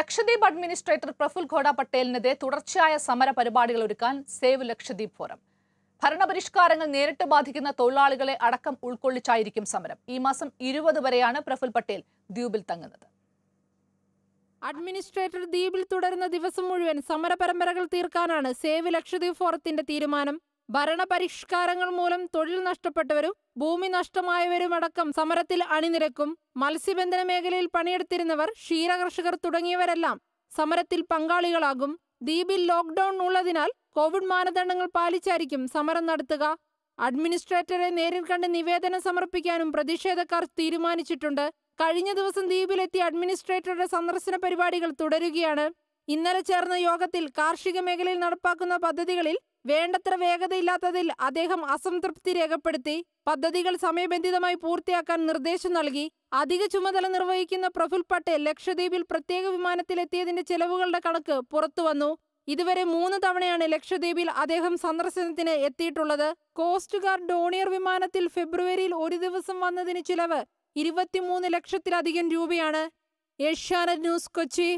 Lakshadweep administrator Praful Khoda പട്ടേലിനെതിരെ തുടർച്ചയായ സമര പരിപാടികൾ ഒരുക്കാൻ സേവ് ലക്ഷദ്വീപ് ഫോറം ഭരണപരിഷ്കാരങ്ങൾ നേരിട്ട് ബാധിക്കുന്ന തൊഴിലാളികളെ അടക്കം ഉൾക്കൊള്ളിച്ചായിരിക്കും സമരം ഈ മാസം ഇരുപത് വരെയാണ് പ്രഫുൽ പട്ടേൽ ദ്വീപിൽ തങ്ങുന്നത് അഡ്മിനിസ്ട്രേറ്റർ ദ്വീപിൽ തുടരുന്ന ദിവസം മുഴുവൻ സമരപരമ്പരകൾ തീർക്കാനാണ് സേവ് ലക്ഷദ്വീപ് ഫോറത്തിന്റെ തീരുമാനം ഭരണപരിഷ്കാരങ്ങൾ മൂലം തൊഴിൽ നഷ്ടപ്പെട്ടവരും ഭൂമി നഷ്ടമായവരുമടക്കം സമരത്തിൽ അണിനിരക്കും മത്സ്യബന്ധന മേഖലയിൽ പണിയെടുത്തിരുന്നവർ ക്ഷീരകർഷകർ തുടങ്ങിയവരെല്ലാം സമരത്തിൽ പങ്കാളികളാകും ദ്വീപിൽ ലോക്ക്ഡൌൺ ഉള്ളതിനാൽ കോവിഡ് മാനദണ്ഡങ്ങൾ പാലിച്ചായിരിക്കും സമരം നടത്തുക അഡ്മിനിസ്ട്രേറ്ററെ നേരിൽ കണ്ട് നിവേദനം സമർപ്പിക്കാനും പ്രതിഷേധക്കാർ തീരുമാനിച്ചിട്ടുണ്ട് കഴിഞ്ഞ ദിവസം ദ്വീപിലെത്തിയ അഡ്മിനിസ്ട്രേറ്ററുടെ സന്ദർശന പരിപാടികൾ തുടരുകയാണ് ഇന്നലെ ചേർന്ന യോഗത്തിൽ കാർഷിക മേഖലയിൽ നടപ്പാക്കുന്ന പദ്ധതികളിൽ വേണ്ടത്ര വേഗതയില്ലാത്തതിൽ അദ്ദേഹം അസംതൃപ്തി രേഖപ്പെടുത്തി പദ്ധതികൾ സമയബന്ധിതമായി പൂർത്തിയാക്കാൻ നിർദ്ദേശം നൽകി അധിക ചുമതല നിർവഹിക്കുന്ന പ്രഫുൽ പട്ടേൽ ലക്ഷദ്വീപിൽ പ്രത്യേക വിമാനത്തിലെത്തിയതിന്റെ ചെലവുകളുടെ കണക്ക് പുറത്തുവന്നു ഇതുവരെ മൂന്ന് തവണയാണ് ലക്ഷദ്വീപിൽ അദ്ദേഹം സന്ദർശനത്തിന് എത്തിയിട്ടുള്ളത് കോസ്റ്റ് ഗാർഡ് ഡോണിയർ വിമാനത്തിൽ ഫെബ്രുവരിയിൽ ഒരു ദിവസം വന്നതിന് ചിലവ് ഇരുപത്തിമൂന്ന് ലക്ഷത്തിലധികം രൂപയാണ് ഏഷ്യാനെറ്റ് ന്യൂസ് കൊച്ചി